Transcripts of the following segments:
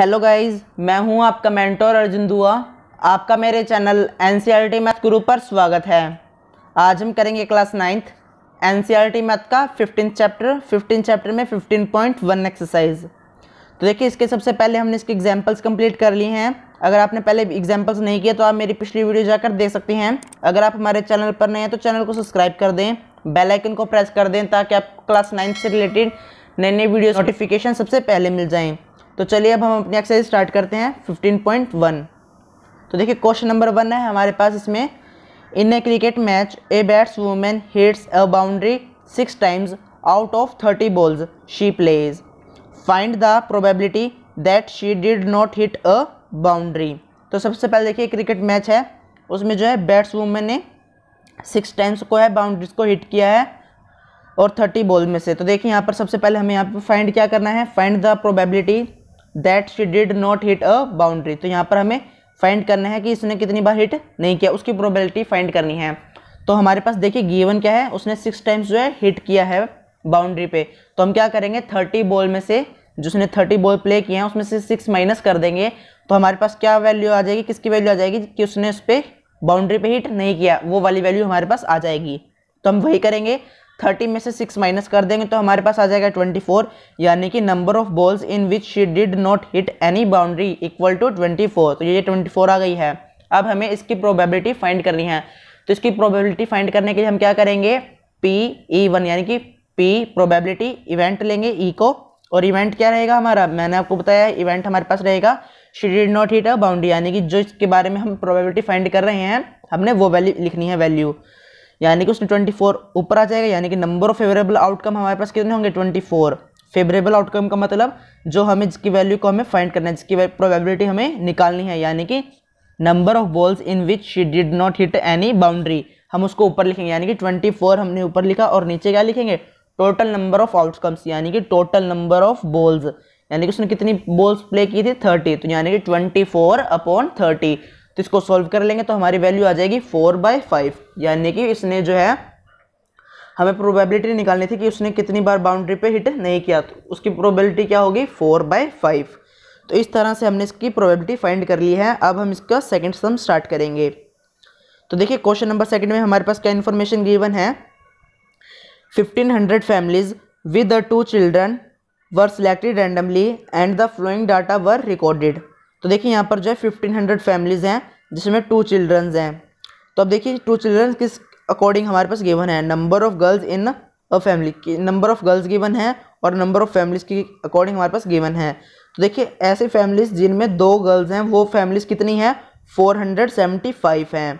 Hello guys मैं हूं आपका मेंटोर अर्जुन दुआ आपका मेरे चैनल एन सी मैथ गुरु पर स्वागत है आज हम करेंगे class ninth N C math का फिफ्टीन चैप्टर फिफ्टीन चैप्टर में फिफ्टीन पॉइंट वन एक्सरसाइज तो देखिए इसके सबसे पहले हमने इसके एग्जाम्पल्स कंप्लीट कर लिए हैं अगर आपने पहले एग्जाम्पल्स नहीं किया तो आप मेरी पिछली वीडियो जाकर देख सकते हैं अगर आप हमारे चैनल पर नए हैं तो चैनल को सब्सक्राइब कर दें बेलाइकन को प्रेस कर दें ताकि आपको क्लास नाइन्थ से रिलेटेड नई नई वीडियो नोटिफिकेशन सबसे पहले मिल जाएँ तो चलिए अब हम अपनी एक्सरसाइज स्टार्ट करते हैं फिफ्टीन पॉइंट वन तो देखिए क्वेश्चन नंबर वन है हमारे पास इसमें in a cricket match a batswoman hits a boundary six times out of thirty balls she plays find the probability that she did not hit a boundary तो सबसे पहले देखिए cricket match है उसमें जो है बैट्स वूमेन ने six times को है बाउंड्रीज को हिट किया है और थर्टी बॉल में से तो देखिए यहाँ पर सबसे पहले हमें यहाँ पर फाइंड क्या करना है find the probability that she did not hit a boundary तो यहाँ पर हमें फाइंड करना है कि इसने कितनी बार हिट नहीं किया उसकी प्रोबेबिलिटी फाइंड करनी है तो हमारे पास देखिए गिवन क्या है उसने सिक्स टाइम्स जो है हिट किया है बाउंड्री पे तो हम क्या करेंगे थर्टी बॉल में से जिसने थर्टी बॉल प्ले किए हैं उसमें से सिक्स माइनस कर देंगे तो हमारे पास क्या वैल्यू आ जाएगी किसकी वैल्यू आ जाएगी कि उसने उस पर बाउंड्री पे हिट नहीं किया वो वाली वैल्यू हमारे पास आ जाएगी तो हम वही करेंगे थर्टी में से सिक्स माइनस कर देंगे तो हमारे पास आ जाएगा ट्वेंटी फोर यानी कि number of balls in which she did not hit any boundary equal to twenty four तो ये ट्वेंटी फोर आ गई है अब हमें इसकी प्रोबेबिलिटी फाइंड करनी है तो इसकी प्रोबेबिलिटी फाइंड करने के लिए हम क्या करेंगे पी ई वन यानी कि पी प्रोबेबिलिटी इवेंट लेंगे ई e को और इवेंट क्या रहेगा हमारा मैंने आपको बताया इवेंट हमारे पास रहेगा she did not hit a boundary यानी कि जो इसके बारे में हम प्रोबेबिलिटी फाइंड कर रहे हैं हमने वो वैल्यू लिखनी है वैल्यू यानी कि उसमें ट्वेंटी फोर ऊपर आ जाएगा यानी कि नंबर ऑफ फेवरेबल आउटकम हमारे पास कितने होंगे ट्वेंटी फोर फेवरेबल आउटकम का मतलब जो हमें जिसकी वैल्यू को हमें फाइंड करना है जिसकी प्रोबेबिलिटी हमें निकालनी है यानी कि number of balls in which she did not hit any boundary हम उसको ऊपर लिखेंगे यानी कि ट्वेंटी फोर हमने ऊपर लिखा और नीचे क्या लिखेंगे टोटल नंबर ऑफ आउटकम्स यानी कि टोटल नंबर ऑफ बॉल्स यानी कि उसने कितनी बॉल्स प्ले की थी थर्टी तो यानी कि ट्वेंटी फोर अपॉन थर्टी तो इसको सॉल्व कर लेंगे तो हमारी वैल्यू आ जाएगी फोर बाय फाइव यानी कि इसने जो है हमें प्रोबेबिलिटी निकालनी थी कि उसने कितनी बार बाउंड्री पे हिट नहीं किया तो उसकी प्रोबेबिलिटी क्या होगी फोर बाय फाइव तो इस तरह से हमने इसकी प्रोबेबिलिटी फाइंड कर ली है अब हम इसका सेकंड सम स्टार्ट करेंगे तो देखिए क्वेश्चन नंबर सेकंड में हमारे पास क्या इन्फॉर्मेशन गिवन है fifteen hundred families with the two children were selected randomly and the following data were recorded तो देखिए यहाँ पर जो है फिफ्टीन हंड्रेड फैमिलीज़ हैं जिसमें टू चिल्ड्रंस हैं तो अब देखिए टू चिल्ड्रंस किस अकॉर्डिंग हमारे पास गिवन है number of girls in a family की नंबर ऑफ़ गर्ल्स गिवन है और नंबर ऑफ़ फैमिलीज़ की अकॉर्डिंग हमारे पास गिवन है तो देखिए ऐसे फैमिलीज़ जिनमें दो गर्ल्स हैं वो फैमिलीज़ कितनी हैं फोर हंड्रेड सेवेंटी फाइव हैं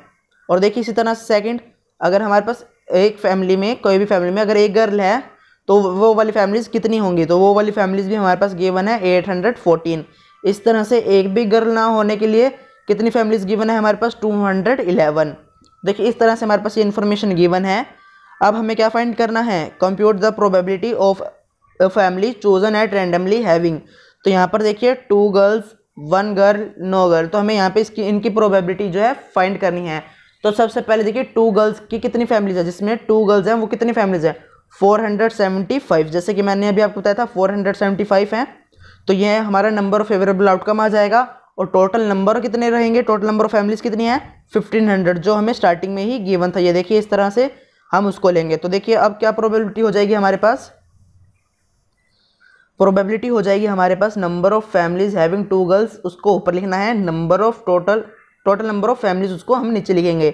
और देखिए इसी तरह सेकेंड अगर हमारे पास एक फैमिली में कोई भी फैमिली में अगर एक गर्ल है तो वो वाली फैमिलीज़ कितनी होंगी तो वो वाली फैमिलीज़ भी हमारे पास गिवन है एट हंड्रेड फोर्टीन इस तरह से एक भी गर्ल ना होने के लिए कितनी फैमिलीज गिवन है हमारे पास टू हंड्रेड इलेवन देखिए इस तरह से हमारे पास ये इन्फॉर्मेशन गिवन है अब हमें क्या फाइंड करना है compute the probability of a family chosen at randomly having तो यहाँ पर देखिए two girls one girl no girl तो हमें यहाँ पे इसकी इनकी प्रोबेबिलिटी जो है फाइंड करनी है तो सबसे पहले देखिए टू गर्ल्स की कितनी फैमिलीज है जिसमें टू गर्ल्स हैं वो कितनी फैमिलीज हैं 475 जैसे कि मैंने अभी आपको बताया था 475 है तो ये हमारा नंबर ऑफ फेवरेबल आउटकम आ जाएगा और टोटल नंबर कितने रहेंगे टोटल नंबर ऑफ फैमिलीज़ कितनी है 1500 जो हमें स्टार्टिंग में ही गिवन था ये देखिए इस तरह से हम उसको लेंगे तो देखिए अब क्या प्रोबेबिलिटी हो जाएगी हमारे पास प्रोबेबिलिटी हो जाएगी हमारे पास number of families having two girls उसको ऊपर लिखना है number of total total number of families उसको हम नीचे लिखेंगे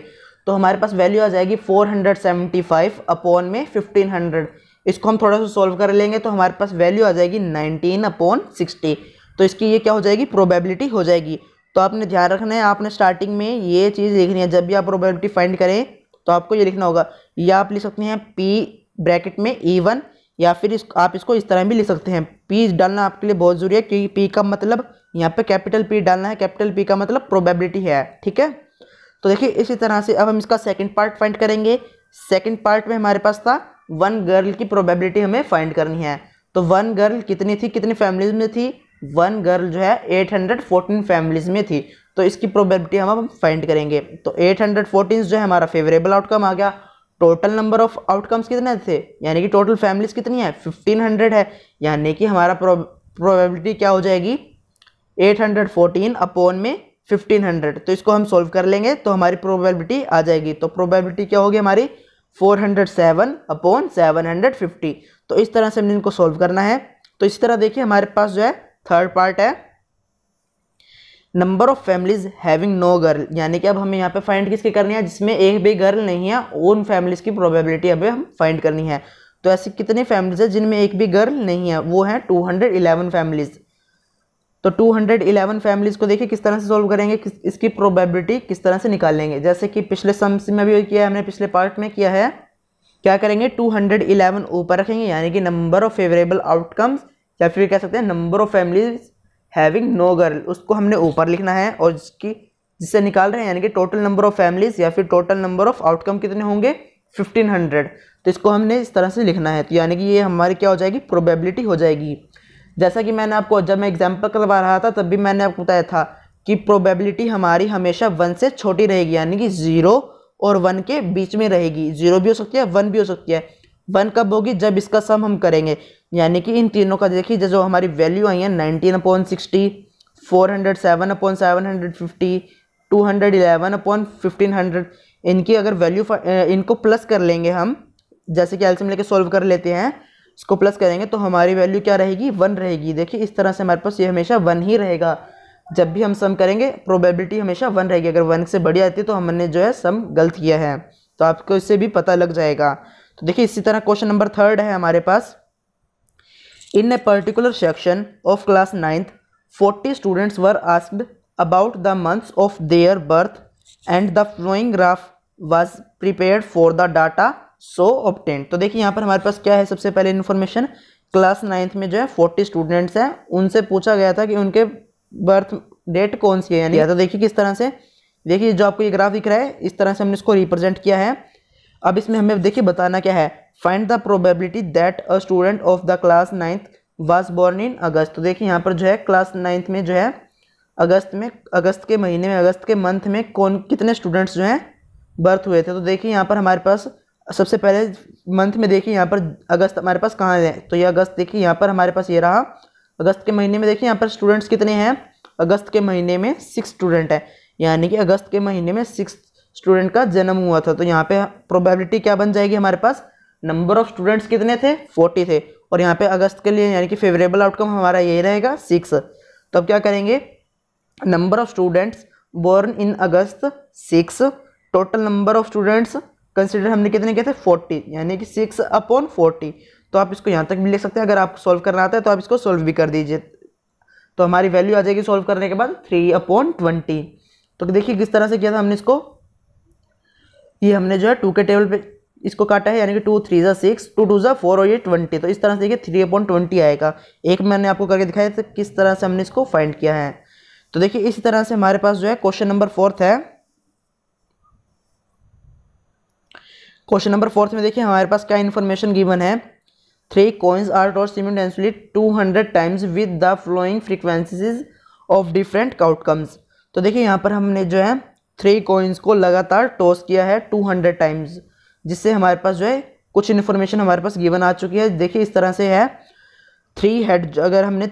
तो हमारे पास वैल्यू आ जाएगी 475 अपॉन में 1500 इसको हम थोड़ा सा सॉल्व कर लेंगे तो हमारे पास वैल्यू आ जाएगी नाइनटीन अपॉन सिक्सटी तो इसकी ये क्या हो जाएगी प्रोबेबिलिटी हो जाएगी तो आपने ध्यान रखना है आपने स्टार्टिंग में ये चीज़ लिखनी है जब भी आप प्रोबेबिलिटी फाइंड करें तो आपको ये लिखना होगा या आप लिख सकते हैं पी ब्रैकेट में ई वन या फिर इस, आप इसको इस तरह भी लिख सकते हैं पी डालना आपके लिए बहुत ज़रूरी है क्योंकि पी का मतलब यहाँ पर कैपिटल पी डालना है कैपिटल पी का मतलब प्रोबेबिलिटी है ठीक है तो देखिए इसी तरह से अब हम इसका सेकेंड पार्ट फाइंड करेंगे सेकेंड पार्ट में हमारे पास था वन गर्ल की प्रोबेबिलिटी हमें फाइंड करनी है तो वन गर्ल कितनी थी कितनी फैमिलीज में थी वन गर्ल जो है एट हंड्रेड फोर्टीन फैमिलीज में थी तो इसकी प्रोबेबिलिटी हम फाइंड करेंगे तो एट हंड्रेड फोर्टीन जो है हमारा फेवरेबल आउटकम आ गया टोटल नंबर ऑफ आउटकम्स कितने थे यानी कि टोटल फैमिलीज कितनी है फिफ्टीन हंड्रेड है यानी कि हमारा प्रोबेबिलिटी क्या हो जाएगी एट हंड्रेड फोर्टीन अपोन में फिफ्टीन हंड्रेड तो इसको हम सॉल्व कर लेंगे तो हमारी प्रोबेबिलिटी आ जाएगी तो प्रोबेबिलिटी क्या होगी हमारी 407 अपॉन 750 तो इस तरह से हमने इनको सॉल्व करना है तो इस तरह देखिए हमारे पास जो है थर्ड पार्ट है number of families having no girl यानी कि अब हमें यहाँ पे फाइंड किसकी करनी है जिसमें एक भी गर्ल नहीं है उन फैमिलीज की प्रोबेबिलिटी अभी हम फाइंड करनी है तो ऐसी कितनी फैमिलीज है जिनमें एक भी गर्ल नहीं है वो है 211 फैमिलीज़ तो 211 फैमिलीज़ को देखिए किस तरह से सॉल्व करेंगे किस इसकी प्रोबेबिलिटी किस तरह से निकालेंगे जैसे कि पिछले सम्स में भी किया हमने पिछले पार्ट में किया है क्या करेंगे 211 ऊपर रखेंगे यानी कि नंबर ऑफ फेवरेबल आउटकम्स या फिर कह सकते हैं number of families having no girl उसको हमने ऊपर लिखना है और जिसकी जिससे निकाल रहे हैं यानी कि टोटल नंबर ऑफ फैमिलीज या फिर टोटल नंबर ऑफ आउटकम कितने होंगे फिफ्टीन तो इसको हमने इस तरह से लिखना है तो यानी कि ये हमारी क्या हो जाएगी प्रोबेबिलिटी हो जाएगी जैसा कि मैंने आपको जब मैं एग्जाम्पल करवा रहा था तब भी मैंने आपको बताया था कि प्रोबेबिलिटी हमारी हमेशा वन से छोटी रहेगी यानी कि ज़ीरो और वन के बीच में रहेगी ज़ीरो भी हो सकती है वन भी हो सकती है वन कब होगी जब इसका सम हम करेंगे यानी कि इन तीनों का देखिए जो हमारी वैल्यू आई है nineteen upon sixty four hundred seven upon seven hundred fifty two hundred eleven upon fifteen hundred इनकी अगर वैल्यू इनको प्लस कर लेंगे हम जैसे कि एल्सियम लेके सॉल्व कर लेते हैं इसको प्लस करेंगे तो हमारी वैल्यू क्या रहेगी वन रहेगी देखिए इस तरह से हमारे पास ये हमेशा वन ही रहेगा जब भी हम सम करेंगे प्रोबेबिलिटी हमेशा वन रहेगी अगर वन से बढ़िया आती है तो हमने जो है सम गलत किया है तो आपको इससे भी पता लग जाएगा तो देखिए इसी तरह क्वेश्चन नंबर थर्ड है हमारे पास in a particular section of class ninth forty students were asked about the months of their birth and the following graph was prepare for the data so obtain तो देखिए यहाँ पर हमारे पास क्या है सबसे पहले इन्फॉर्मेशन क्लास नाइन्थ में जो है फोर्टी स्टूडेंट्स हैं उनसे पूछा गया था कि उनके बर्थ डेट कौन सी है यानी तो देखिए किस तरह से देखिए जो आपको ये ग्राफ दिख रहा है इस तरह से हमने इसको रिप्रेजेंट किया है अब इसमें हमें देखिए बताना क्या है find the probability that a student of the class ninth was born in August तो देखिए यहाँ पर जो है क्लास नाइन्थ में जो है अगस्त में अगस्त के महीने में अगस्त के मंथ में कौन कितने स्टूडेंट्स जो हैं बर्थ हुए थे तो देखिए यहाँ पर हमारे पास सबसे पहले मंथ में देखिए यहाँ पर अगस्त हमारे पास कहाँ है तो ये अगस्त देखिए यहाँ पर हमारे पास ये रहा अगस्त के महीने में देखिए यहाँ पर स्टूडेंट्स कितने हैं अगस्त के महीने में सिक्स स्टूडेंट है यानी कि अगस्त के महीने में सिक्स स्टूडेंट का जन्म हुआ था तो यहाँ पे प्रोबेबिलिटी क्या बन जाएगी हमारे पास नंबर ऑफ स्टूडेंट्स कितने थे फोर्टी थे और यहाँ पे अगस्त के लिए यानी कि फेवरेबल आउटकम हमारा यही रहेगा सिक्स तो अब क्या करेंगे number of students born in August six total number of students consider हमने कितने किए थे फोर्टी यानी कि सिक्स अपॉन फोर्टी तो आप इसको यहाँ तक भी लिख सकते हैं अगर आपको सॉल्व करना आता है तो आप इसको सॉल्व भी कर दीजिए तो हमारी वैल्यू आ जाएगी सॉल्व करने के बाद थ्री अपॉन ट्वेंटी तो देखिए किस तरह से किया था हमने इसको ये हमने जो है टू के टेबल पे इसको काटा है यानी कि टू थ्री ज़ा सिक्स टू टू ज़ा फोर और ये ट्वेंटी तो इस तरह से देखिए थ्री अपॉन ट्वेंटी आएगा एक मैंने आपको करके दिखाया था किस तरह से हमने इसको फाइंड किया है तो देखिए इसी तरह से हमारे पास जो है क्वेश्चन नंबर फोर्थ है क्वेश्चन नंबर फोर्थ में देखिए हमारे पास क्या इन्फॉर्मेशन गिवन है three coins are tossed simultaneously two hundred times with the following frequencies of different outcomes तो देखिए यहाँ पर हमने जो है थ्री कॉइन्स को लगातार टॉस किया है टू हंड्रेड टाइम्स जिससे हमारे पास जो है कुछ इन्फॉर्मेशन हमारे पास गिवन आ चुकी है देखिए इस तरह से है थ्री हेड अगर हमने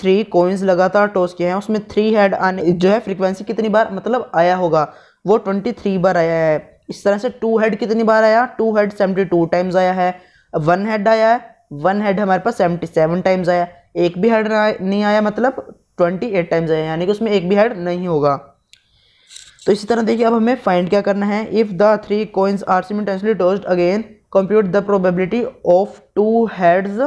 थ्री कोइंस लगातार टॉस किए हैं उसमें थ्री हेड आने जो है फ्रीक्वेंसी कितनी बार मतलब आया होगा वो ट्वेंटी थ्री बार आया है इस तरह से टू हेड कितनी बार आया two head seventy two times आया है वन हेड आया है वन हेड हमारे पास सेवेंटी सेवन टाइम्स आया एक भी हेड नहीं आया मतलब ट्वेंटी एट टाइम्स आया यानी कि उसमें एक भी हेड नहीं होगा तो इसी तरह देखिए अब हमें फाइंड क्या करना है if the three coins are simultaneously tossed again compute the probability of two heads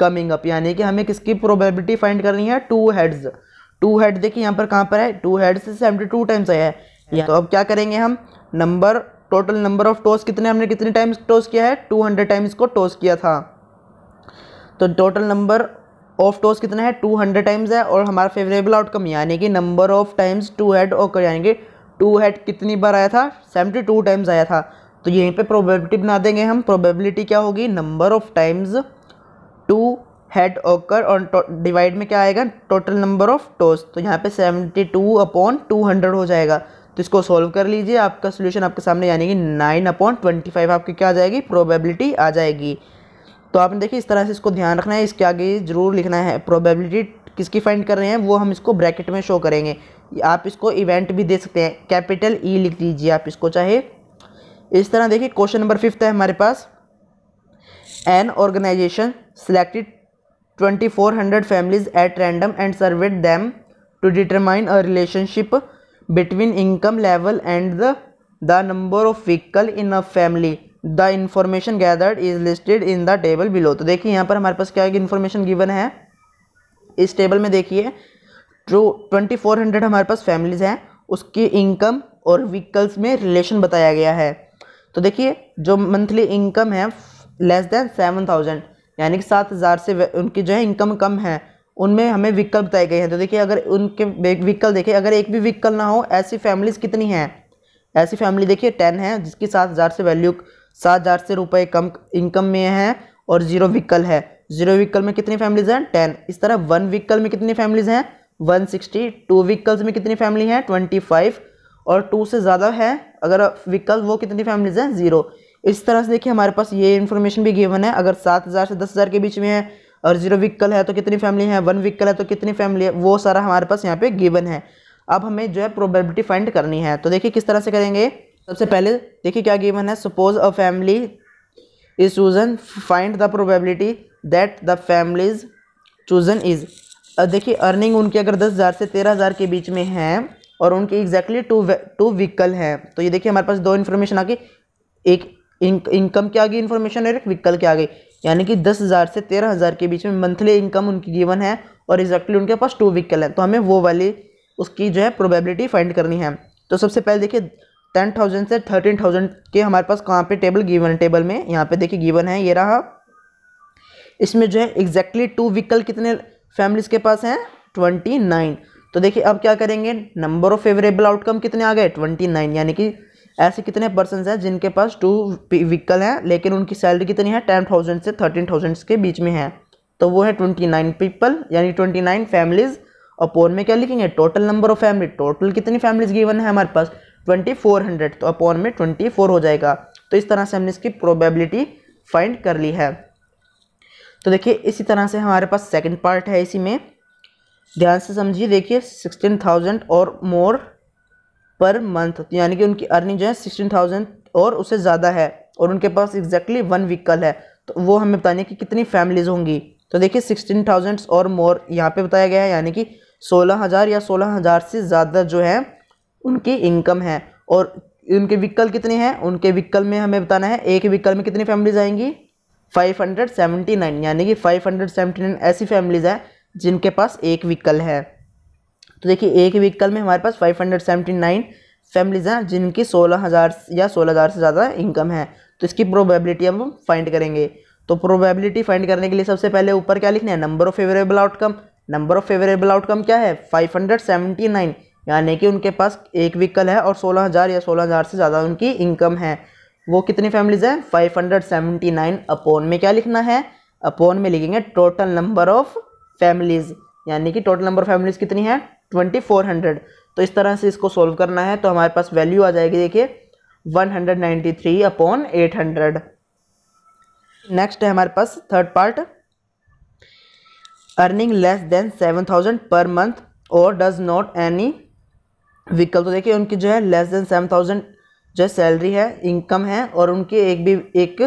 coming up यानी कि हमें किसकी प्रोबेबिलिटी फाइंड करनी है टू हेड्स टू हेड देखिए यहाँ पर कहाँ पर है two heads seventy two times आया है तो अब क्या करेंगे हम number total number of toss कितने हमने कितने टाइम्स टॉस किया है टू हंड्रेड टाइम्स को टॉस किया था तो टोटल नंबर ऑफ टॉस कितना है टू हंड्रेड टाइम्स है और हमारा फेवरेबल आउटकम यानी कि number of times two head occur यानी कि टू हेड कितनी बार आया था सेवेंटी टू टाइम्स आया था तो यहीं पे प्रोबेबिलिटी बना देंगे हम प्रोबेबिलिटी क्या होगी number of times two head occur और डिवाइड में क्या आएगा टोटल नंबर ऑफ टॉस तो यहाँ पे seventy two upon two hundred हो जाएगा तो इसको सॉल्व कर लीजिए आपका सोल्यूशन आपके सामने यानी कि नाइन अपॉन ट्वेंटी फाइव आपकी क्या आ जाएगी प्रोबेबिलिटी आ जाएगी तो आपने देखिए इस तरह से इसको ध्यान रखना है इसके आगे ज़रूर लिखना है प्रोबेबिलिटी किसकी फाइंड कर रहे हैं वो हम इसको ब्रैकेट में शो करेंगे आप इसको इवेंट भी दे सकते हैं कैपिटल ई e लिख दीजिए आप इसको चाहे इस तरह देखिए क्वेश्चन नंबर फिफ्थ है हमारे पास an organisation for 2400 families at random and surveyed them to determine a relationship between income level and the the number of vehicle in a family the information gathered is listed in the table below तो देखिए यहाँ पर हमारे पास क्या है information given है इस टेबल में देखिए जो ट्वेंटी फोर हंड्रेड हमारे पास फैमिलीज हैं उसकी इनकम और व्हीकल्स में रिलेशन बताया गया है तो देखिए जो मंथली इनकम है लेस देन सेवन थाउजेंड यानी कि सात हज़ार से उनकी जो है इनकम कम है उनमें हमें विकल्प बताए गए हैं तो देखिए अगर उनके विकल्प देखिए अगर एक भी विकल्प ना हो ऐसी फैमिलीज कितनी हैं ऐसी फैमिली देखिए टेन है जिसकी सात हज़ार से वैल्यू सात हज़ार से रुपए कम इनकम में है और जीरो विकल है जीरो व्हीकल में कितनी फैमिलीज हैं टेन इस तरह वन व्हीकल में कितनी फैमिलीज हैं वन सिक्सटी टू व्हीकल्स में कितनी फैमिली हैं ट्वेंटी फाइव और टू से ज़्यादा है अगर व्हीकल वो कितनी फैमिलीज हैं ज़ीरो इस तरह से देखिए हमारे पास ये इन्फॉर्मेशन भी गिवन है अगर सात हज़ार से दस हज़ार के बीच में है और जीरो व्हीकल है तो कितनी फैमिली है वन व्हीकल है तो कितनी फैमिली है वो सारा हमारे पास यहाँ पे गिवन है अब हमें जो है प्रोबेबिलिटी फाइंड करनी है तो देखिए किस तरह से करेंगे सबसे पहले देखिए क्या गिवन है suppose a family is chosen find the probability that the families chosen is देखिए अर्निंग उनकी अगर दस हज़ार से तेरह हज़ार के बीच में है और उनकी एग्जैक्टली टू टू व्हीकल हैं तो ये देखिए हमारे पास दो इन्फॉर्मेशन आ गई एक इनकम की आ गई इन्फॉर्मेशन और एक व्हीकल की आ गई यानी कि दस हज़ार से तेरह हज़ार के बीच में मंथली इनकम उनकी गिवन है और एग्जैक्टली उनके पास टू व्हीकल है तो हमें वो वाली उसकी जो है प्रोबेबिलिटी फाइंड करनी है तो सबसे पहले देखिए टेन थाउजेंड से थर्टीन थाउजेंड के हमारे पास कहाँ पे टेबल गिवन टेबल में यहाँ पे देखिए गिवन है ये रहा इसमें जो है एग्जैक्टली टू व्हीकल कितने फैमिलीज़ के पास हैं ट्वेंटी नाइन तो देखिए अब क्या करेंगे नंबर ऑफ फेवरेबल आउटकम कितने आ गए ट्वेंटी नाइन यानी कि ऐसे कितने पर्सन हैं जिनके पास टू व्हीकल हैं लेकिन उनकी सैलरी कितनी है टेन थाउजेंड से थर्टीन थाउजेंड के बीच में है तो वो है ट्वेंटी नाइन पीपल यानी ट्वेंटी नाइन फैमिलीज़ पोन में क्या लिखेंगे total number of family total कितनी फैमिलीज गिवन है हमारे पास ट्वेंटी फोर हंड्रेड तो अपोन में ट्वेंटी फोर हो जाएगा तो इस तरह से हमने इसकी प्रोबेबिलिटी फाइंड कर ली है तो देखिए इसी तरह से हमारे पास सेकेंड पार्ट है इसी में ध्यान से समझिए देखिए सिक्सटीन थाउजेंड और मोर पर मंथ यानी कि उनकी अर्निंग जो है सिक्सटीन थाउजेंड और उससे ज़्यादा है और उनके पास एग्जैक्टली वन व्हीकल है तो वो हमें बतानी है कि कितनी फैमिलीज होंगी तो देखिए सिक्सटीन थाउजेंड्स और मोर यहाँ पे बताया गया है यानी कि सोलह हज़ार या सोलह हज़ार से ज़्यादा जो है उनकी इनकम है और उनके व्हीकल कितने हैं उनके व्हीकल में हमें बताना है एक व्हीकल में कितनी फैमिलीज आएंगी नाइन यानी कि नाइन ऐसी फैमिलीज़ हैं जिनके पास एक व्हीकल है तो देखिए एक व्हीकल में हमारे पास five hundred seventy nine families हैं जिनकी सोलह हज़ार या सोलह हज़ार से ज़्यादा इनकम है तो इसकी प्रोबेबिलिटी हम फाइंड करेंगे तो प्रोबेबिलिटी फाइंड करने के लिए सबसे पहले ऊपर क्या लिखना है number of favourable outcome number of favourable outcome क्या है फाइव हंड्रेड सेवेंटी नाइन यानी कि उनके पास एक व्हीकल है और सोलह हज़ार या सोलह हज़ार से ज़्यादा उनकी इनकम है वो कितनी फैमिलीज़ हैं five hundred seventy nine upon में क्या लिखना है अपोन में लिखेंगे टोटल नंबर ऑफ़ फैमिलीज़ यानी कि टोटल नंबर फैमिलीज कितनी है ट्वेंटी फोर हंड्रेड तो इस तरह से इसको सॉल्व करना है तो हमारे पास वैल्यू आ जाएगी देखिए one hundred ninety three upon eight hundred next है हमारे पास third part earning less than seven thousand per month और डज नॉट एनी व्हीकल तो देखिए उनकी जो है लेस देन सेवन थाउजेंड जो सैलरी है इनकम है और उनकी एक भी एक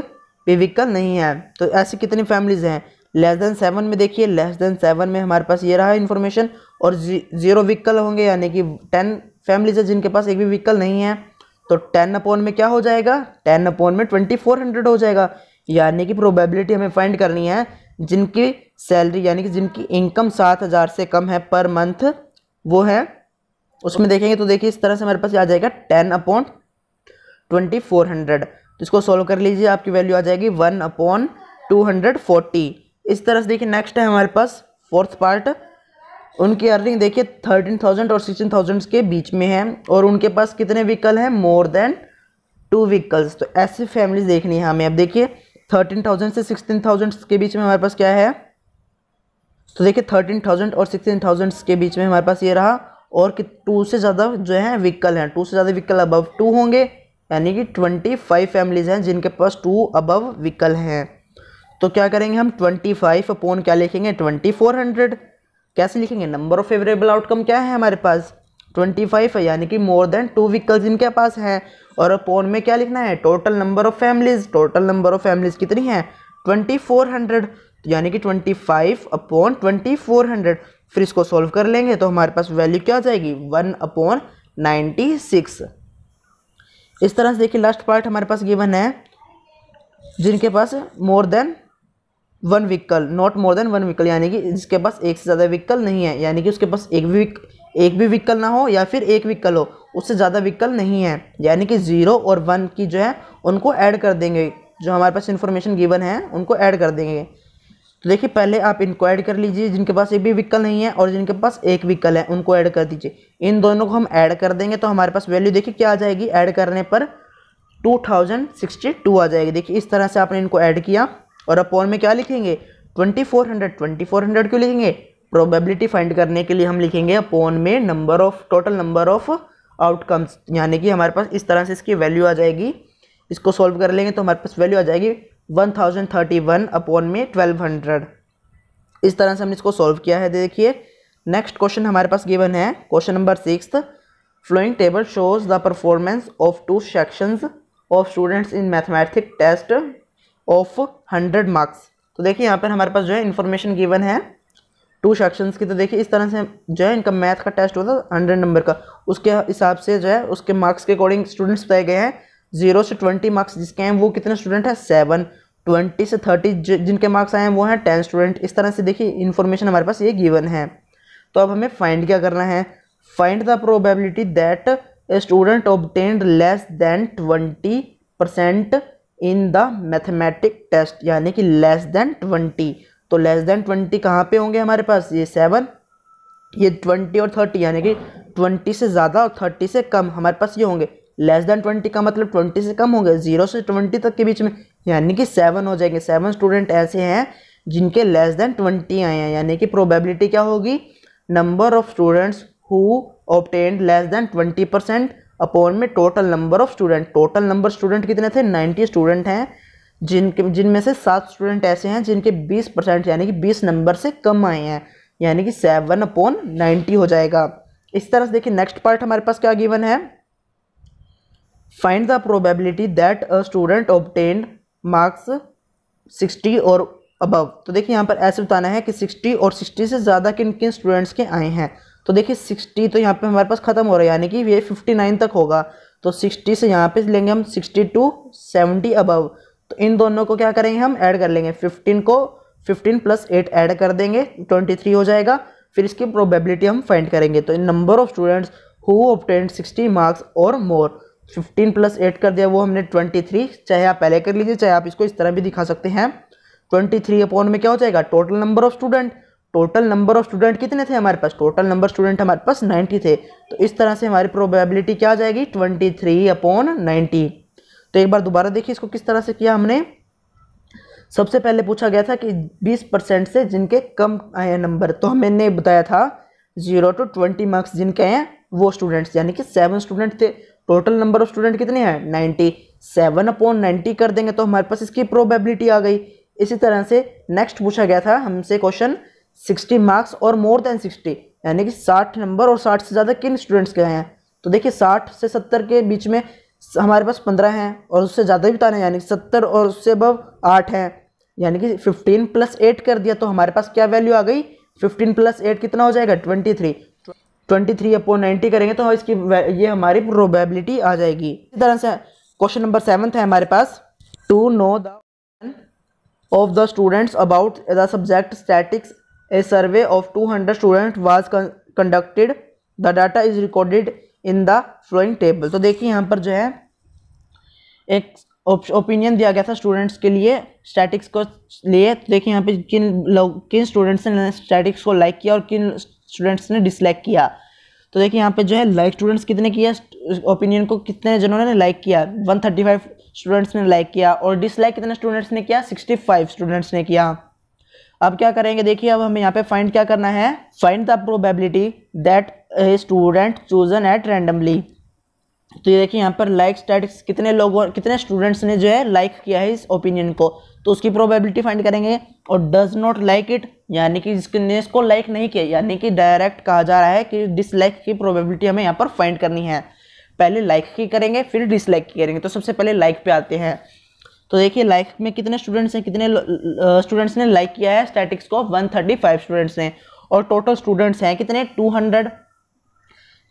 भी व्हीकल नहीं है तो ऐसी कितनी फैमिलीज़ हैं लेस देन सेवन में देखिए लेस देन सेवन में हमारे पास ये रहा इन्फॉर्मेशन और जीरो व्हीकल होंगे यानी कि टेन फैमिलीज है जिनके पास एक भी व्हीकल नहीं है तो टेन अपॉन में क्या हो जाएगा टेन अपॉन में ट्वेंटी फोर हंड्रेड हो जाएगा यानी कि प्रोबेबिलिटी हमें फाइंड करनी है जिनकी सैलरी यानी कि जिनकी इनकम सात हज़ार से कम है पर मंथ वो है उसमें देखेंगे तो देखिए इस तरह से हमारे पास आ जाएगा ten upon twenty four hundred तो इसको सॉल्व कर लीजिए आपकी वैल्यू आ जाएगी one upon two hundred forty इस तरह से देखिए नेक्स्ट है हमारे पास फोर्थ पार्ट उनकी अर्निंग देखिए थर्टीन थाउजेंड और सिक्सटीन थाउजेंड के बीच में है और उनके पास कितने व्हीकल हैं मोर देन टू व्हीकल्स तो ऐसी फैमिलीज देखनी है हमें अब देखिए थर्टीन थाउजेंड से सिक्सटीन थाउजेंड के बीच में हमारे पास क्या है तो देखिए थर्टीन थाउजेंड और सिक्सटीन थाउजेंड के बीच में हमारे पास ये रहा और कि टू से ज़्यादा जो है व्हीकल हैं टू से ज़्यादा व्हीकल अबव टू होंगे यानी कि ट्वेंटी फाइव फैमिलीज़ हैं जिनके पास टू अबव व्हीकल हैं तो क्या करेंगे हम ट्वेंटी फाइव अपोन क्या लिखेंगे ट्वेंटी फोर हंड्रेड कैसे लिखेंगे नंबर ऑफ फेवरेबल आउटकम क्या है हमारे पास ट्वेंटी फाइव है यानी कि मोर देन टू व्हीकल्स इनके पास हैं और अपोन में क्या लिखना है total number of families total number of families कितनी हैं ट्वेंटी फोर हंड्रेड यानी कि twenty five upon twenty four hundred फिर इसको सॉल्व कर लेंगे तो हमारे पास वैल्यू क्या आ जाएगी वन अपोन नाइन्टी सिक्स इस तरह से देखिए लास्ट पार्ट हमारे पास गिवन है जिनके पास more than one vehicle not more than one vehicle यानी कि जिसके पास एक से ज़्यादा व्हीकल नहीं है यानी कि उसके पास एक भी एक भी व्हीकल ना हो या फिर एक व्हीकल हो उससे ज़्यादा व्हीकल नहीं है यानी कि ज़ीरो और वन की जो है उनको ऐड कर देंगे जो हमारे पास इन्फॉर्मेशन गिवन है उनको ऐड कर देंगे तो देखिए पहले आप इनको ऐड कर लीजिए जिनके पास एक भी व्हीकल नहीं है और जिनके पास एक व्हीकल है उनको ऐड कर दीजिए इन दोनों को हम ऐड कर देंगे तो हमारे पास वैल्यू देखिए क्या आ जाएगी ऐड करने पर 2062 आ जाएगी देखिए इस तरह से आपने इनको ऐड किया और अपॉन में क्या लिखेंगे twenty four hundred twenty four hundred क्यों लिखेंगे प्रोबेबिलिटी फाइंड करने के लिए हम लिखेंगे अपॉन में number of total number of outcomes यानी कि हमारे पास इस तरह से इसकी वैल्यू आ जाएगी इसको सॉल्व कर लेंगे तो हमारे पास वैल्यू आ जाएगी one thousand thirty one upon में ट्वेल्व हंड्रेड इस तरह से हमने इसको सॉल्व किया है देखिए नेक्स्ट क्वेश्चन हमारे पास गिवन है question number six following table shows the performance of two sections of students in mathematic test of hundred marks तो देखिए यहाँ पर हमारे पास जो है इन्फॉर्मेशन गिवन है टू सेक्शंस की तो देखिए इस तरह से जो है इनका मैथ का टेस्ट होता है हंड्रेड नंबर का उसके हिसाब से जो है उसके मार्क्स के अकॉर्डिंग स्टूडेंट्स बताए गए हैं जीरो से ट्वेंटी मार्क्स जिसके हैं वो कितने स्टूडेंट हैं सेवन ट्वेंटी से थर्टी जिनके मार्क्स आए हैं वो हैं टेन स्टूडेंट इस तरह से देखिए इन्फॉर्मेशन हमारे पास ये गिवन है तो अब हमें फाइंड क्या करना है find the probability that student obtained less than twenty percent in the mathematic test यानी कि लेस देन ट्वेंटी तो लेस देन ट्वेंटी कहाँ पे होंगे हमारे पास ये सेवन ये ट्वेंटी और थर्टी यानी कि ट्वेंटी से ज़्यादा और थर्टी से कम हमारे पास ये होंगे लेस देन ट्वेंटी का मतलब ट्वेंटी से कम होंगे जीरो से ट्वेंटी तक के बीच में यानी कि सेवन हो जाएंगे सेवन स्टूडेंट ऐसे हैं जिनके लेस देन ट्वेंटी आए हैं यानी कि प्रोबेबिलिटी क्या होगी number of students who obtained less than twenty percent upon में total number of student total number student कितने थे नाइन्टी स्टूडेंट हैं जिनके जिनमें से सात स्टूडेंट ऐसे हैं जिनके बीस परसेंट यानी कि बीस नंबर से कम आए हैं यानी कि सेवन अपॉन नाइन्टी हो जाएगा इस तरह से देखिए नेक्स्ट पार्ट हमारे पास क्या गिवन है find the probability that a student obtain marks sixty और अबव तो देखिए यहाँ पर ऐसे बताना है कि सिक्सटी और सिक्सटी से ज़्यादा किन किन स्टूडेंट्स के आए हैं तो देखिए सिक्सटी तो यहाँ पे हमारे पास ख़त्म हो रहा है यानी कि ये फिफ्टी नाइन तक होगा तो सिक्सटी से यहाँ पे लेंगे हम सिक्सटी टू सेवेंटी अबव तो इन दोनों को क्या करेंगे हम ऐड कर लेंगे फिफ्टीन को फिफ्टीन प्लस एट ऐड कर देंगे ट्वेंटी थ्री हो जाएगा फिर इसकी प्रोबेबिलिटी हम फाइंड करेंगे तो इन number of students who obtained sixty marks और मोर फिफ्टीन प्लस एट कर दिया वो हमने ट्वेंटी थ्री चाहे आप पहले कर लीजिए चाहे आप इसको इस तरह भी दिखा सकते हैं ट्वेंटी थ्री अपॉन में क्या हो जाएगा total number of student total number of student कितने थे हमारे पास टोटल नंबर स्टूडेंट हमारे पास 90 थे तो इस तरह से हमारी प्रोबेबिलिटी क्या आ जाएगी 23 थ्री अपॉन नाइन्टी तो एक बार दोबारा देखिए इसको किस तरह से किया हमने सबसे पहले पूछा गया था कि 20 परसेंट से जिनके कम आए नंबर तो हमने बताया था जीरो टू ट्वेंटी मार्क्स जिनके हैं वो स्टूडेंट्स यानी कि सेवन स्टूडेंट थे टोटल नंबर ऑफ स्टूडेंट कितने हैं नाइन्टी सेवन अपॉन नाइन्टी कर देंगे तो हमारे पास इसकी प्रोबेबिलिटी आ गई इसी तरह से नेक्स्ट पूछा गया था हमसे क्वेश्चन सिक्सटी मार्क्स और मोर देन सिक्सटी यानी कि साठ नंबर और साठ से ज़्यादा किन स्टूडेंट्स के हैं तो देखिए साठ से सत्तर के बीच में हमारे पास पंद्रह हैं और उससे ज़्यादा भी बताना यानी कि सत्तर और उससे अब आठ हैं यानी कि फिफ्टीन प्लस एट कर दिया तो हमारे पास क्या वैल्यू आ गई फिफ्टीन प्लस एट कितना हो जाएगा twenty three twenty three upon ninety करेंगे तो इसकी ये हमारी प्रोबेबिलिटी आ जाएगी इसी तरह से क्वेश्चन नंबर सेवन्थ है हमारे पास to know the of the students about the subject statistics survey of two 200 student was conducted the data is recorded in the following table तो देखिए यहाँ पर जो है एक ओपिनियन दिया गया था स्टूडेंट्स के लिए स्टैटिक्स को लिए तो देखिए यहाँ पे किन लोग किन स्टूडेंट्स ने स्टैटिक्स को लाइक किया और किन स्टूडेंट्स ने डिसलाइक किया तो देखिए यहाँ पे जो है लाइक स्टूडेंट्स कितने किया ओपिनियन को कितने जनों ने लाइक किया 135 स्टूडेंट्स ने लाइक किया और डिसलाइक कितने स्टूडेंट्स ने किया 65 स्टूडेंट्स ने किया अब क्या करेंगे देखिए अब हमें यहाँ पे फाइंड क्या करना है find the probability that a student chosen at randomly तो ये देखिए यहाँ पर लाइक स्टैटिक्स कितने लोगों कितने स्टूडेंट्स ने जो है लाइक किया है इस ओपिनियन को तो उसकी प्रोबेबिलिटी फाइंड करेंगे और डज नॉट लाइक इट यानी कि जिसने इसको लाइक नहीं किया यानी कि डायरेक्ट कहा जा रहा है कि डिसलाइक की प्रोबेबिलिटी हमें यहाँ पर फाइंड करनी है पहले लाइक की करेंगे फिर डिसलाइक की करेंगे तो सबसे पहले लाइक पे आते हैं तो देखिए लाइक में कितने स्टूडेंट्स हैं कितने स्टूडेंट्स ने लाइक किया है स्टैटिक्स को 135 स्टूडेंट्स ने और टोटल स्टूडेंट्स हैं कितने 200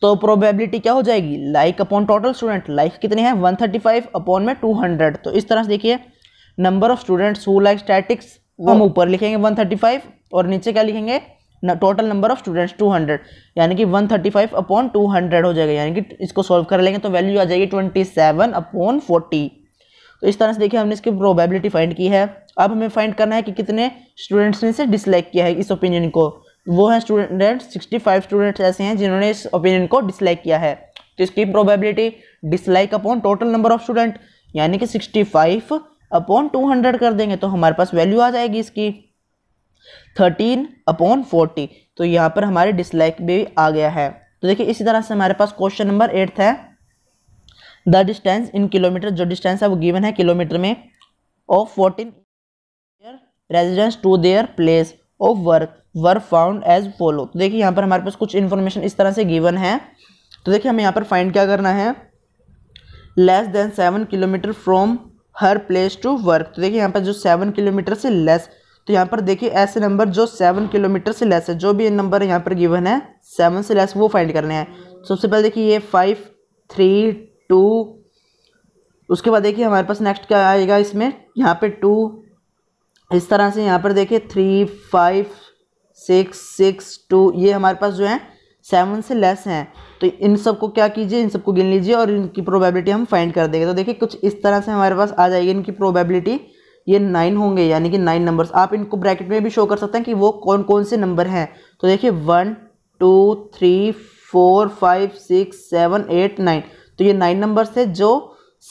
तो प्रोबेबिलिटी क्या हो जाएगी like upon total student like कितने हैं 135 अपॉन में 200 तो इस तरह से देखिए number of students who like statistics हम oh. ऊपर लिखेंगे फाइव और नीचे क्या लिखेंगे टोटल नंबर ऑफ स्टूडेंट्स 200 यानी कि 135 अपॉन 200 हो जाएगा यानी कि इसको सॉल्व कर लेंगे तो वैल्यू आ जाएगी 27 अपॉन फोर्टी तो इस तरह से देखिए हमने इसकी प्रोबेबिलिटी फाइंड की है अब हमें फाइंड करना है कि कितने स्टूडेंट्स ने इसे डिसलाइक किया है इस ओपिनियन को वो है स्टूडेंट सिक्सटी फाइव स्टूडेंट्स ऐसे हैं जिन्होंने इस ओपिनियन को डिसलाइक किया है तो इसकी probability dislike upon total number of student यानी कि sixty five upon two hundred कर देंगे तो हमारे पास वैल्यू आ जाएगी इसकी थर्टीन अपॉन फोर्टी तो यहाँ पर हमारे डिसलाइक भी आ गया है तो देखिए इसी तरह से हमारे पास क्वेश्चन नंबर एट्थ है द डिस्टेंस इन किलोमीटर जो डिस्टेंस है वो गिवन है किलोमीटर में of fourteen residence to their place of work work found as follow तो देखिए यहाँ पर हमारे पास कुछ इन्फॉर्मेशन इस तरह से गिवन है तो देखिए हमें यहाँ पर फाइंड क्या करना है less than seven kilometre from her place to work तो देखिए यहाँ पर जो सेवन किलोमीटर से लेस तो यहाँ पर देखिए ऐसे नंबर जो सेवन किलोमीटर से लेस है जो भी नंबर यहाँ पर गिवन है सेवन से लेस वो फाइंड करने हैं सबसे पहले देखिए ये फाइव थ्री टू उसके बाद देखिए हमारे पास नेक्स्ट क्या आएगा इसमें यहाँ पे टू इस तरह से यहाँ पर देखिए three five six six two ये हमारे पास जो है सेवन से लेस हैं तो इन सबको क्या कीजिए इन सबको गिन लीजिए और इनकी प्रोबेबिलिटी हम फाइंड कर देंगे तो देखिए कुछ इस तरह से हमारे पास आ जाएगी इनकी प्रोबेबिलिटी ये नाइन होंगे यानी कि नाइन नंबर्स आप इनको ब्रैकेट में भी शो कर सकते हैं कि वो कौन कौन से नंबर हैं तो देखिए one two three four five six seven eight nine तो ये नाइन नंबर थे जो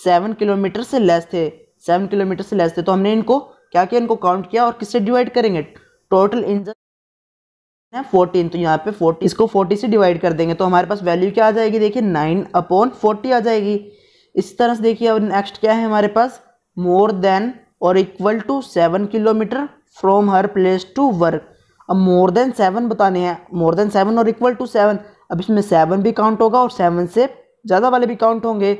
सेवन किलोमीटर से लेस थे सेवन किलोमीटर से लेस थे तो हमने इनको क्या किया इनको काउंट किया और किससे डिवाइड करेंगे टोटल इंजन है फोर्टीन तो यहाँ पे फोर्टी इसको फोर्टी से डिवाइड कर देंगे तो हमारे पास वैल्यू क्या आ जाएगी देखिए नाइन अपॉन फोर्टी आ जाएगी इस तरह से देखिए अब नेक्स्ट क्या है हमारे पास मोर देन और equal to seven kilometre from her place to work अब मोर देन सेवन बताने हैं मोर देन सेवन और इक्वल टू सेवन अब इसमें सेवन भी काउंट होगा और सेवन से ज़्यादा वाले भी काउंट होंगे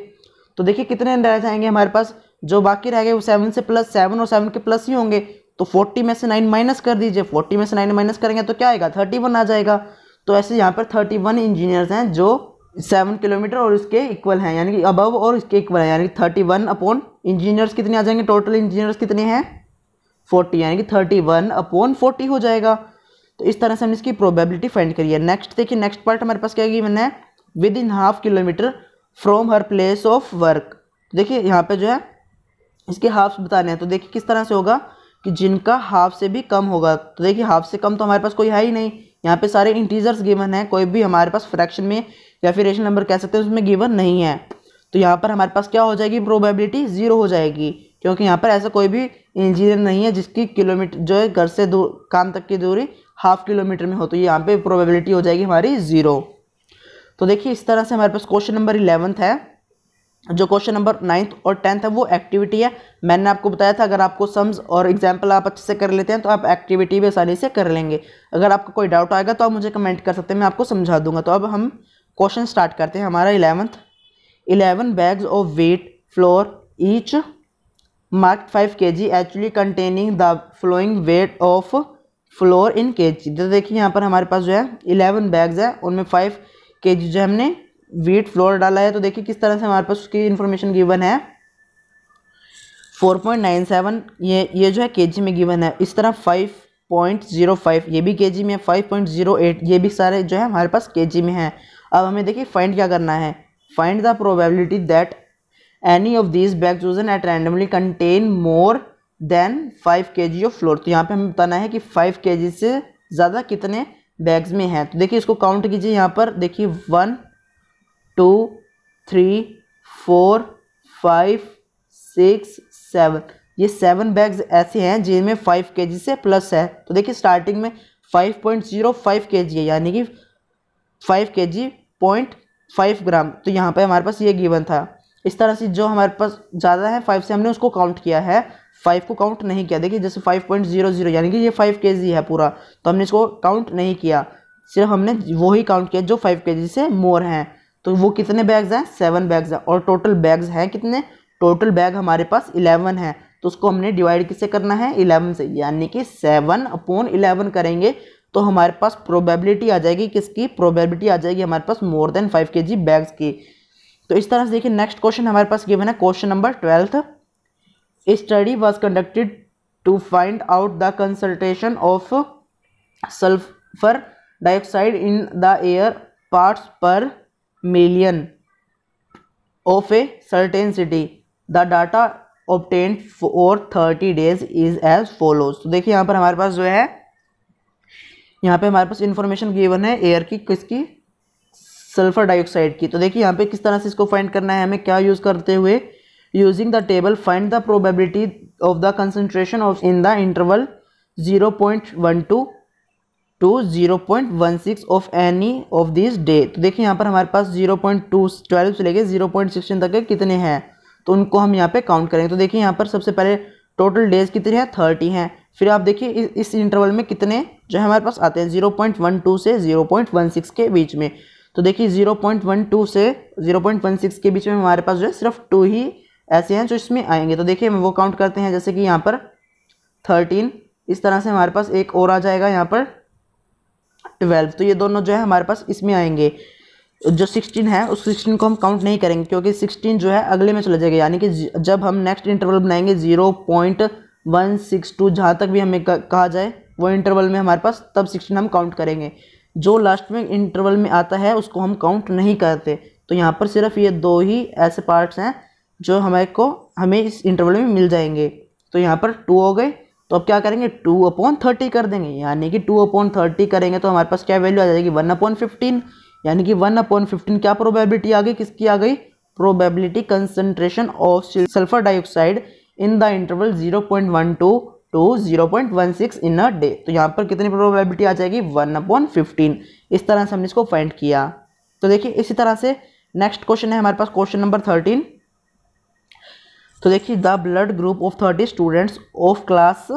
तो देखिए कितने रह जाएंगे हमारे पास जो बाकी रह गए वो सेवन से प्लस सेवन और सेवन के प्लस ही होंगे तो फोर्टी में से नाइन माइनस कर दीजिए फोर्टी में से नाइन माइनस करेंगे तो क्या आएगा थर्टी वन आ जाएगा तो ऐसे यहाँ पर थर्टी वन इंजीनियर्स हैं जो सेवन किलोमीटर और इसके इक्वल हैं यानी कि अबव और इसके इक्वल है यानी कि थर्टी वन अपॉन इंजीनियर्स कितने आ जाएंगे टोटल इंजीनियर्स कितने हैं फोर्टी यानी कि थर्टी वन अपॉन फोर्टी हो जाएगा तो इस तरह से हमने इसकी प्रोबेबिलिटी फाइंड करी है नेक्स्ट देखिए नेक्स्ट पार्ट हमारे पास क्या है मैंने within half kilometre from her place of work देखिए यहाँ पे जो है इसके हाफ बताने हैं तो देखिए किस तरह से होगा कि जिनका हाफ से भी कम होगा तो देखिए हाफ से कम तो हमारे पास कोई है ही नहीं यहाँ पे सारे इंटीजर्स गिवन है कोई भी हमारे पास फ्रैक्शन में या फिर रेशन नंबर कह सकते हैं उसमें गिवन नहीं है तो यहाँ पर हमारे पास क्या हो जाएगी प्रोबेबिलिटी ज़ीरो हो जाएगी क्योंकि यहाँ पर ऐसा कोई भी इंजीनियर नहीं है जिसकी किलोमीटर जो है घर से दूर काम तक की दूरी हाफ किलोमीटर में हो तो यहाँ पे प्रोबेबिलिटी हो जाएगी हमारी ज़ीरो तो देखिए इस तरह से हमारे पास क्वेश्चन नंबर इलेवंथ है जो क्वेश्चन नंबर नाइन्थ और टेंथ है वो एक्टिविटी है मैंने आपको बताया था अगर आपको सम्स और एग्जाम्पल आप अच्छे से कर लेते हैं तो आप एक्टिविटी भी आसानी से कर लेंगे अगर आपको कोई डाउट आएगा तो आप मुझे कमेंट कर सकते हैं मैं आपको समझा दूंगा तो अब हम क्वेश्चन स्टार्ट करते हैं हमारा eleventh eleven bags of wheat flour each mark five K G actually containing the following weight of flour in K G तो देखिए यहाँ पर हमारे पास जो है इलेवन बैग्स है उनमें फाइव के जी जो हमने वीट फ्लोर डाला है तो देखिए किस तरह से हमारे पास उसकी इन्फॉर्मेशन गिवन है 4.97 ये ये जो है केजी में गिवन है इस तरह 5.05 ये भी केजी में है 5.08 ये भी सारे जो है हमारे पास केजी में है अब हमें देखिए फाइंड क्या करना है find the probability that any of this bag chosen at randomly contain more than five K G of floor तो यहाँ पे हमें बताना है कि फाइव के जी से ज़्यादा कितने बैग्स में है तो देखिए इसको काउंट कीजिए यहाँ पर देखिए one two three four five six seven ये सेवन बैग्स ऐसे हैं जिनमें फाइव के जी से प्लस है तो देखिए स्टार्टिंग में five point zero five K जी है यानी कि फाइव के जी पॉइंट फाइव ग्राम तो यहाँ पे हमारे पास ये गिवन था इस तरह से जो हमारे पास ज़्यादा है फाइव से हमने उसको काउंट किया है फाइव को काउंट नहीं किया देखिए जैसे फाइव पॉइंट जीरो जीरो यानी कि ये फाइव के जी है पूरा तो हमने इसको काउंट नहीं किया सिर्फ हमने वो ही काउंट किया जो फाइव के जी से मोर हैं तो वो कितने बैग्स हैं सेवन बैग्स हैं और टोटल बैग्स हैं कितने टोटल बैग हमारे पास इलेवन है तो उसको हमने डिवाइड किससे करना है इलेवन से यानी कि सेवन अपॉन इलेवन करेंगे तो हमारे पास प्रोबेबिलिटी आ जाएगी किसकी प्रोबेबिलिटी आ जाएगी हमारे पास मोर देन फाइव के जी बैग्स की तो इस तरह से देखिए नेक्स्ट क्वेश्चन हमारे पास गिवन है question number twelfth study was conducted to find out the consultation of sulphur dioxide in the air parts per million of a certain city the data obtained for thirty days is as follows तो देखिए यहाँ पर हमारे पास जो है यहाँ पर हमारे पास इंफॉर्मेशन गिवन है एयर की किसकी सल्फर डाइऑक्साइड की तो देखिए यहाँ पर किस तरह से इसको फाइंड करना है हमें क्या यूज़ करते हुए using the table find the probability of the concentration of in the interval 0.12 to 0.16 of any of these day तो देखिए यहाँ पर हमारे पास 0.212 से लेके 0.16 तक के कितने हैं तो उनको हम यहाँ पे काउंट करेंगे तो देखिए यहाँ पर सबसे पहले टोटल डेज कितने हैं थर्टी हैं फिर आप देखिए इस इंटरवल में कितने जो है हमारे पास आते हैं जीरो पॉइंट वन टू से जीरो पॉइंट वन सिक्स के बीच में तो देखिए जीरो पॉइंट वन टू से जीरो पॉइंट वन सिक्स के बीच में हमारे पास जो है सिर्फ टू ही ऐसे हैं जो इसमें आएंगे तो देखिए हम वो काउंट करते हैं जैसे कि यहाँ पर थर्टीन इस तरह से हमारे पास एक और आ जाएगा यहाँ पर ट्वेल्व तो ये दोनों जो है हमारे पास इसमें आएंगे जो सिक्सटीन है उस सिक्सटीन को हम काउंट नहीं करेंगे क्योंकि सिक्सटीन जो है अगले में चला जाएगा यानी कि जब हम नेक्स्ट इंटरवल बनाएंगे zero point one six to जहाँ तक भी हमें कहा जाए वो इंटरवल में हमारे पास तब सिक्सटीन हम काउंट करेंगे जो लास्ट में इंटरवल में आता है उसको हम काउंट नहीं करते तो यहाँ पर सिर्फ ये दो ही ऐसे पार्ट्स हैं जो हमारे को हमें इस इंटरवल में मिल जाएंगे तो यहाँ पर टू हो गए तो अब क्या करेंगे टू अपॉन थर्टी कर देंगे यानी कि टू अपॉन थर्टी करेंगे तो हमारे पास क्या वैल्यू आ जाएगी वन अपॉन फिफ्टीन यानी कि वन अपॉन फिफ्टीन क्या प्रोबेबिलिटी आ गई किसकी आ गई probability concentration of sulphur dioxide in the interval zero point one two to zero point one six in a day तो यहाँ पर कितनी प्रोबेबिलिटी आ जाएगी वन अपॉन फिफ्टीन इस तरह से हमने इसको फाइंड किया तो देखिए इसी तरह से नेक्स्ट क्वेश्चन है हमारे पास क्वेश्चन नंबर थर्टीन तो देखिए the blood group of thirty students of class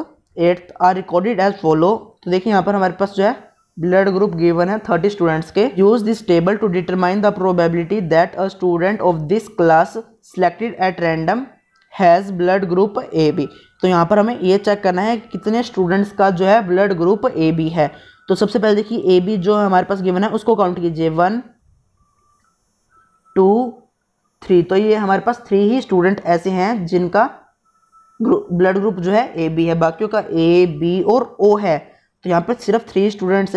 eighth are recorded as follow तो देखिए यहाँ पर हमारे पास जो है ब्लड ग्रुप गिवन है थर्टी स्टूडेंट्स के use this table to determine the probability that a student of this class selected at random has blood group A B तो यहाँ पर हमें ये चेक करना है कि कितने स्टूडेंट्स का जो है ब्लड ग्रुप ए बी है तो सबसे पहले देखिए ए बी जो हमारे पास गिवन है उसको काउंट कीजिए वन टू थ्री तो ये हमारे पास थ्री ही स्टूडेंट ऐसे हैं जिनका ब्लड ग्रुप जो है ए बी है बाकियों का ए बी और ओ है तो यहाँ पर सिर्फ थ्री स्टूडेंट्स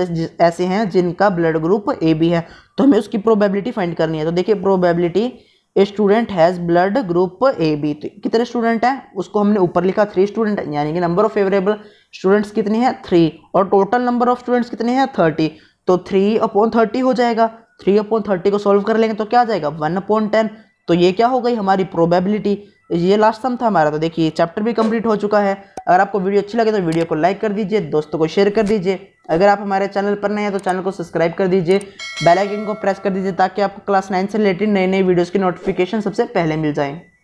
ऐसे हैं जिनका ब्लड ग्रुप ए बी है तो हमें उसकी प्रोबेबिलिटी फाइंड करनी है तो देखिए probability a student has blood group A B तो कितने स्टूडेंट हैं उसको हमने ऊपर लिखा थ्री स्टूडेंट यानी कि नंबर ऑफ फेवरेबल स्टूडेंट्स कितने हैं थ्री और टोटल नंबर ऑफ स्टूडेंट्स कितने हैं थर्टी तो थ्री अपॉन थर्टी हो जाएगा थ्री अपॉन थर्टी को सॉल्व कर लेंगे तो क्या आ जाएगा वन अपॉन टेन तो ये क्या हो गई हमारी प्रोबेबिलिटी ये लास्ट सम था हमारा तो देखिए चैप्टर भी कंप्लीट हो चुका है अगर आपको वीडियो अच्छी लगे तो वीडियो को लाइक कर दीजिए दोस्तों को शेयर कर दीजिए अगर आप हमारे चैनल पर नए हैं तो चैनल को सब्सक्राइब कर दीजिए बेल आइकन को प्रेस कर दीजिए ताकि आपको क्लास नाइन से रिलेटेड नए नए वीडियोज़ की नोटिफिकेशन सबसे पहले मिल जाएँ